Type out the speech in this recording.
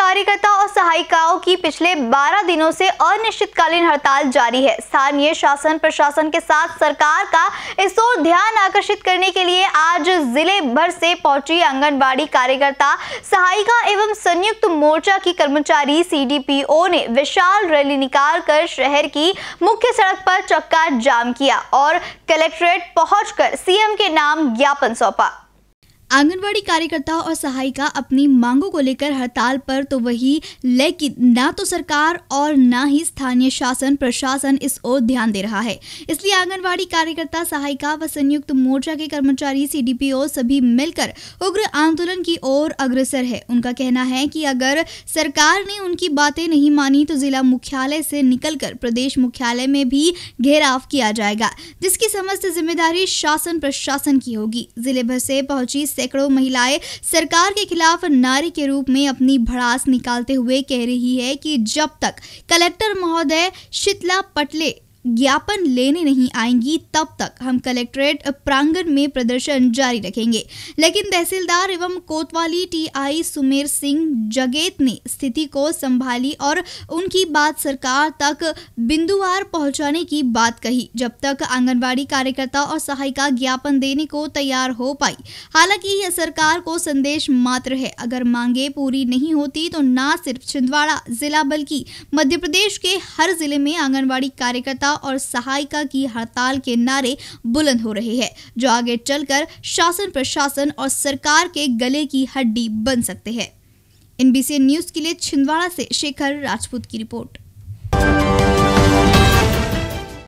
कार्यकर्ता और सहायिकाओं की पिछले 12 दिनों से अनिश्चितकालीन हड़ताल जारी है स्थानीय शासन प्रशासन के साथ सरकार का इस ओर ध्यान आकर्षित करने के लिए आज जिले भर से पहुंची आंगनबाड़ी कार्यकर्ता सहायिका एवं संयुक्त मोर्चा की कर्मचारी सीडीपीओ ने विशाल रैली निकाल कर शहर की मुख्य सड़क पर चक्का जाम किया और कलेक्ट्रेट पहुंचकर सीएम के नाम ज्ञापन सौंपा आंगनवाड़ी कार्यकर्ता और सहायिका अपनी मांगों को लेकर हड़ताल पर तो वही लेकिन ना तो सरकार और ना ही स्थानीय शासन प्रशासन इस ओर ध्यान दे रहा है इसलिए आंगनवाड़ी कार्यकर्ता सहायिका व संयुक्त मोर्चा के कर्मचारी सीडीपीओ सभी मिलकर उग्र आंदोलन की ओर अग्रसर है उनका कहना है कि अगर सरकार ने उनकी बातें नहीं मानी तो जिला मुख्यालय से निकलकर प्रदेश मुख्यालय में भी घेराव किया जाएगा जिसकी समस्त जिम्मेदारी शासन प्रशासन की होगी जिले भर से पहुंची सैकड़ों महिलाएं सरकार के खिलाफ नारी के रूप में अपनी भड़ास निकालते हुए कह रही है कि जब तक कलेक्टर महोदय शीतला पटले ज्ञापन लेने नहीं आएंगी तब तक हम कलेक्ट्रेट प्रांगण में प्रदर्शन जारी रखेंगे लेकिन तहसीलदार एवं कोतवाली टीआई सुमेर सिंह जगेत ने स्थिति को संभाली और उनकी बात सरकार तक बिंदुवार पहुंचाने की बात कही जब तक आंगनबाड़ी कार्यकर्ता और सहायिका ज्ञापन देने को तैयार हो पाई हालांकि यह सरकार को संदेश मात्र है अगर मांगे पूरी नहीं होती तो न सिर्फ छिंदवाड़ा जिला बल्कि मध्य प्रदेश के हर जिले में आंगनबाड़ी कार्यकर्ता महिला और सहायिका की हड़ताल के नारे बुलंद हो रहे हैं जो आगे चलकर शासन प्रशासन और सरकार के गले की हड्डी बन सकते हैं एनबीसी न्यूज के लिए छिंदवाड़ा से शेखर राजपूत की रिपोर्ट